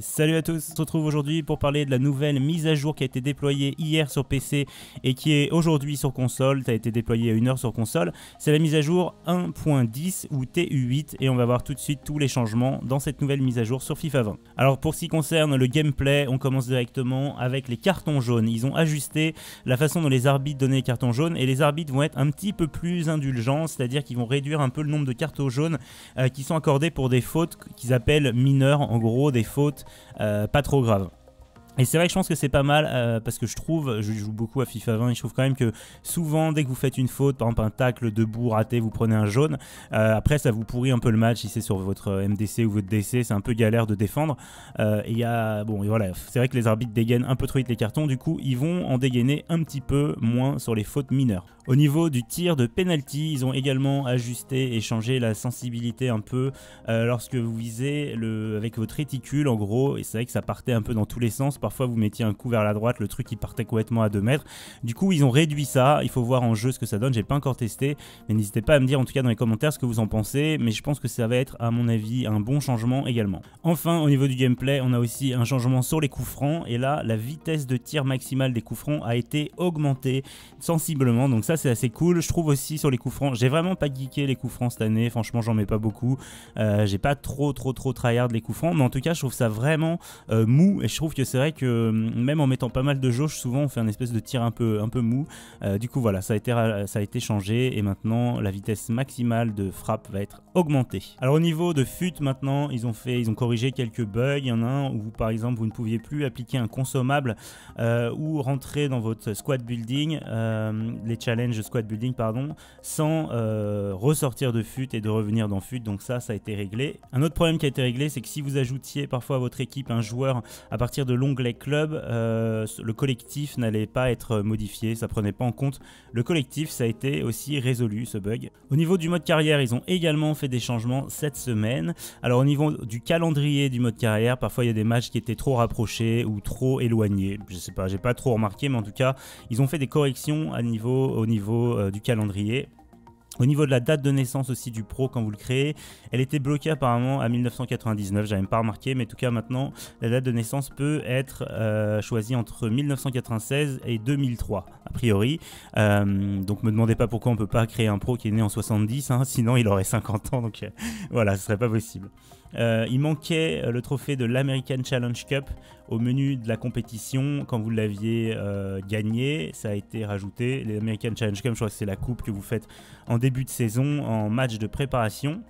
Salut à tous, on se retrouve aujourd'hui pour parler de la nouvelle mise à jour qui a été déployée hier sur PC et qui est aujourd'hui sur console, ça a été déployé à une heure sur console, c'est la mise à jour 1.10 ou TU8 et on va voir tout de suite tous les changements dans cette nouvelle mise à jour sur FIFA 20. Alors pour ce qui concerne le gameplay, on commence directement avec les cartons jaunes, ils ont ajusté la façon dont les arbitres donnaient les cartons jaunes et les arbitres vont être un petit peu plus indulgents, c'est-à-dire qu'ils vont réduire un peu le nombre de cartons jaunes euh, qui sont accordés pour des fautes qu'ils appellent mineures, en gros des fautes euh, pas trop grave. Et c'est vrai que je pense que c'est pas mal euh, parce que je trouve, je joue beaucoup à FIFA 20 et je trouve quand même que souvent dès que vous faites une faute, par exemple un tacle debout raté, vous prenez un jaune. Euh, après ça vous pourrit un peu le match si c'est sur votre euh, MDC ou votre DC, c'est un peu galère de défendre. Il y a, bon, et voilà, c'est vrai que les arbitres dégainent un peu trop vite les cartons, du coup ils vont en dégainer un petit peu moins sur les fautes mineures. Au niveau du tir de penalty, ils ont également ajusté et changé la sensibilité un peu lorsque vous visez le, avec votre réticule en gros, et c'est vrai que ça partait un peu dans tous les sens parfois vous mettiez un coup vers la droite, le truc il partait complètement à 2 mètres. Du coup, ils ont réduit ça. Il faut voir en jeu ce que ça donne. J'ai pas encore testé, mais n'hésitez pas à me dire en tout cas dans les commentaires ce que vous en pensez. Mais je pense que ça va être, à mon avis, un bon changement également. Enfin, au niveau du gameplay, on a aussi un changement sur les coups francs. Et là, la vitesse de tir maximale des coups francs a été augmentée sensiblement. Donc ça, c'est assez cool. Je trouve aussi sur les coups francs, j'ai vraiment pas geeké les coups francs cette année. Franchement, j'en mets pas beaucoup. Euh, j'ai pas trop, trop, trop tryhard les coups francs. Mais en tout cas, je trouve ça vraiment euh, mou. Et je trouve que c'est vrai euh, même en mettant pas mal de jauge, souvent on fait un espèce de tir un peu, un peu mou. Euh, du coup, voilà, ça a, été, ça a été changé et maintenant la vitesse maximale de frappe va être augmenté. Alors au niveau de FUT maintenant, ils ont fait, ils ont corrigé quelques bugs. Il y en a un où vous, par exemple vous ne pouviez plus appliquer un consommable euh, ou rentrer dans votre squad building, euh, les challenges squad building pardon, sans euh, ressortir de FUT et de revenir dans FUT. Donc ça, ça a été réglé. Un autre problème qui a été réglé, c'est que si vous ajoutiez parfois à votre équipe un joueur à partir de l'onglet club, le collectif n'allait pas être modifié, ça prenait pas en compte le collectif. Ça a été aussi résolu ce bug. Au niveau du mode carrière, ils ont également fait des changements cette semaine. Alors au niveau du calendrier du mode carrière, parfois il y a des matchs qui étaient trop rapprochés ou trop éloignés. Je sais pas, j'ai pas trop remarqué, mais en tout cas, ils ont fait des corrections à niveau, au niveau euh, du calendrier. Au niveau de la date de naissance aussi du pro quand vous le créez, elle était bloquée apparemment à 1999, j'avais même pas remarqué, mais en tout cas maintenant, la date de naissance peut être euh, choisie entre 1996 et 2003 priori. Euh, donc me demandez pas pourquoi on peut pas créer un pro qui est né en 70, hein. sinon il aurait 50 ans, donc euh, voilà, ce serait pas possible. Euh, il manquait euh, le trophée de l'American Challenge Cup au menu de la compétition quand vous l'aviez gagné. Ça a été rajouté. L'American Challenge Cup, je crois que c'est la coupe que vous faites en début de saison, en match de préparation.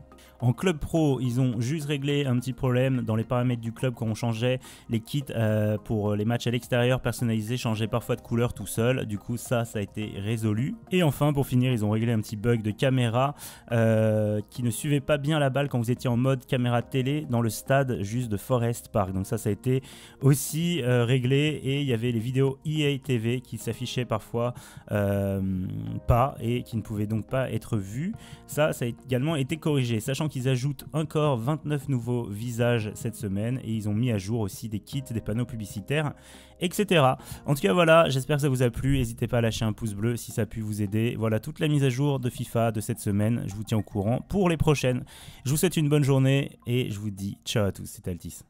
En club pro, ils ont juste réglé un petit problème dans les paramètres du club quand on changeait les kits euh, pour les matchs à l'extérieur personnalisés, changeait parfois de couleur tout seul. Du coup, ça, ça a été résolu. Et enfin, pour finir, ils ont réglé un petit bug de caméra euh, qui ne suivait pas bien la balle quand vous étiez en mode caméra télé dans le stade juste de Forest Park. Donc ça, ça a été aussi euh, réglé et il y avait les vidéos EA TV qui s'affichaient parfois pas et qui ne pouvaient donc pas être vues. Ça, ça a également été corrigé, sachant ils ajoutent encore 29 nouveaux visages cette semaine et ils ont mis à jour aussi des kits, des panneaux publicitaires, etc. En tout cas voilà, j'espère que ça vous a plu, n'hésitez pas à lâcher un pouce bleu si ça a pu vous aider. Voilà toute la mise à jour de FIFA de cette semaine, je vous tiens au courant pour les prochaines. Je vous souhaite une bonne journée et je vous dis ciao à tous, c'est Altis.